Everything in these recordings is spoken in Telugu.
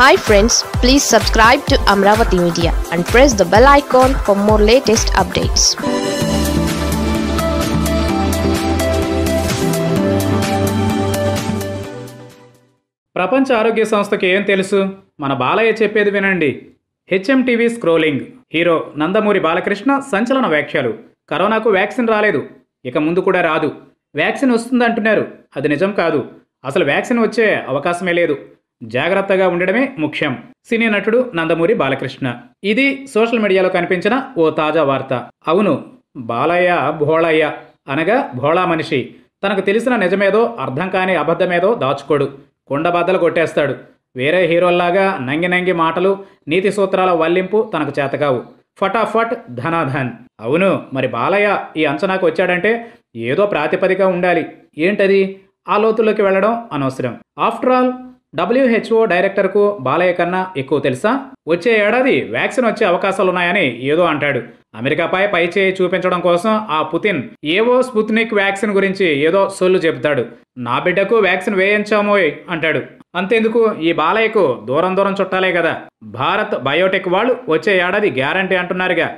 hi friends please subscribe to Amaravati media and press the bell icon for more latest updates ప్రపంచ ఆరోగ్య సంస్థకి ఏం తెలుసు మన బాలయ్య చెప్పేది వినండి హెచ్ఎంటీవీ స్క్రోలింగ్ హీరో నందమూరి బాలకృష్ణ సంచలన వ్యాఖ్యలు కరోనాకు వ్యాక్సిన్ రాలేదు ఇక ముందు కూడా రాదు వ్యాక్సిన్ వస్తుందంటున్నారు అది నిజం కాదు అసలు వ్యాక్సిన్ వచ్చే అవకాశమే లేదు జాగ్రత్తగా ఉండడమే ముఖ్యం సినీ నటుడు నందమూరి బాలకృష్ణ ఇది సోషల్ మీడియాలో కనిపించిన ఓ తాజా వార్త అవును బాలయ్య భోళయ్య అనగా భోళా మనిషి తనకు తెలిసిన నిజమేదో అర్థం కాని అబద్ధమేదో దాచుకోడు కుండబద్దలు కొట్టేస్తాడు వేరే హీరోల్లాగా నంగి నంగి మాటలు నీతి సూత్రాల వల్లింపు తనకు చేతకావు ఫటాఫట్ ధనాధన్ అవును మరి బాలయ్య ఈ అంచనాకు వచ్చాడంటే ఏదో ప్రాతిపదిక ఉండాలి ఏంటది ఆ లోతుల్లోకి వెళ్ళడం అనవసరం ఆఫ్టర్ ఆల్ డబ్ల్యూహెచ్ఓ డైరెక్టర్కు బాలయ్య కన్నా ఎక్కువ తెలుసా వచ్చే ఏడాది వ్యాక్సిన్ వచ్చే అవకాశాలున్నాయని ఏదో అంటాడు అమెరికాపై పైచేయి చూపించడం కోసం ఆ పుతిన్ ఏవో స్పుత్నిక్ వ్యాక్సిన్ గురించి ఏదో సొల్లు చెబుతాడు నా బిడ్డకు వ్యాక్సిన్ వేయించామోయ్ అంటాడు అంతేందుకు ఈ బాలయ్యకు దూరం దూరం చుట్టాలే కదా భారత్ బయోటెక్ వాళ్ళు వచ్చే ఏడాది గ్యారంటీ అంటున్నారుగా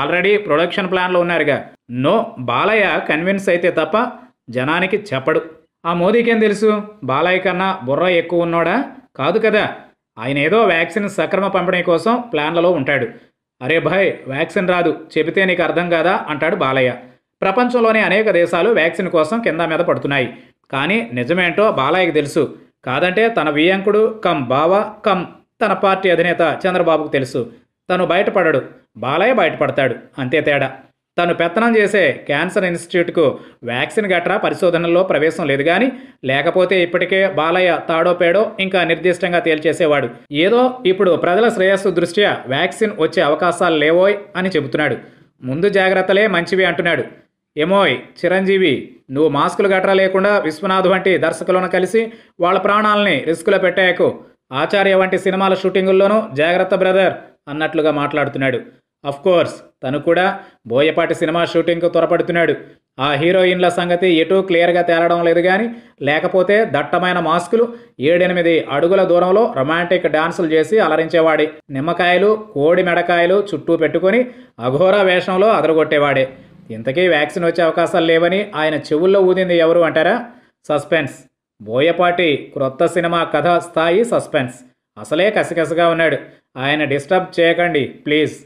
ఆల్రెడీ ప్రొడక్షన్ ప్లాన్లో ఉన్నారుగా నో బాలయ్య కన్విన్స్ అయితే తప్ప జనానికి చెప్పడు ఆ మోదీకేం తెలుసు బాలయ్య కన్నా బుర్ర ఎక్కువ ఉన్నోడా కాదు కదా ఆయన ఏదో వ్యాక్సిన్ సక్రమ పంపిణీ కోసం ప్లాన్లలో ఉంటాడు అరే భాయ్ వ్యాక్సిన్ రాదు చెబితే నీకు అర్థం కాదా అంటాడు బాలయ్య ప్రపంచంలోని అనేక దేశాలు వ్యాక్సిన్ కోసం కింద మీద పడుతున్నాయి కానీ నిజమేంటో బాలయ్యకి తెలుసు కాదంటే తన వియంకుడు కమ్ బావ కమ్ తన పార్టీ అధినేత చంద్రబాబుకు తెలుసు తను బయటపడడు బాలయ్య బయటపడతాడు అంతే తేడా తను పెత్తనం చేసే క్యాన్సర్ ఇన్స్టిట్యూట్కు వ్యాక్సిన్ గట్రా పరిశోధనల్లో ప్రవేశం లేదు కానీ లేకపోతే ఇప్పటికే బాలయ్య తాడో పేడో ఇంకా నిర్దిష్టంగా తేల్చేసేవాడు ఏదో ఇప్పుడు ప్రజల శ్రేయస్సు దృష్ట్యా వ్యాక్సిన్ వచ్చే అవకాశాలు లేవోయ్ అని చెబుతున్నాడు ముందు జాగ్రత్తలే మంచివి అంటున్నాడు ఏమోయ్ చిరంజీవి నువ్వు మాస్కులు గట్రా లేకుండా విశ్వనాథ్ వంటి దర్శకులను కలిసి వాళ్ళ ప్రాణాలని రిస్కులో పెట్టాయకు ఆచార్య వంటి సినిమాల షూటింగుల్లోనూ జాగ్రత్త బ్రదర్ అన్నట్లుగా మాట్లాడుతున్నాడు కోర్స్ తను కూడా బోయపాటి సినిమా షూటింగ్కు త్వరపడుతున్నాడు ఆ హీరోయిన్ల సంగతి ఎటూ క్లియర్గా తేలడం లేదు కానీ లేకపోతే దట్టమైన మాస్కులు ఏడెనిమిది అడుగుల దూరంలో రొమాంటిక్ డాన్సులు చేసి అలరించేవాడే నిమ్మకాయలు కోడి మెడకాయలు చుట్టూ పెట్టుకొని అఘోర వేషంలో అదరగొట్టేవాడే ఇంతకీ వ్యాక్సిన్ వచ్చే అవకాశాలు లేవని ఆయన చెవుల్లో ఊదింది ఎవరు అంటారా సస్పెన్స్ బోయపాటి క్రొత్త సినిమా కథ స్థాయి సస్పెన్స్ అసలే కసికసగా ఉన్నాడు ఆయన డిస్టర్బ్ చేయకండి ప్లీజ్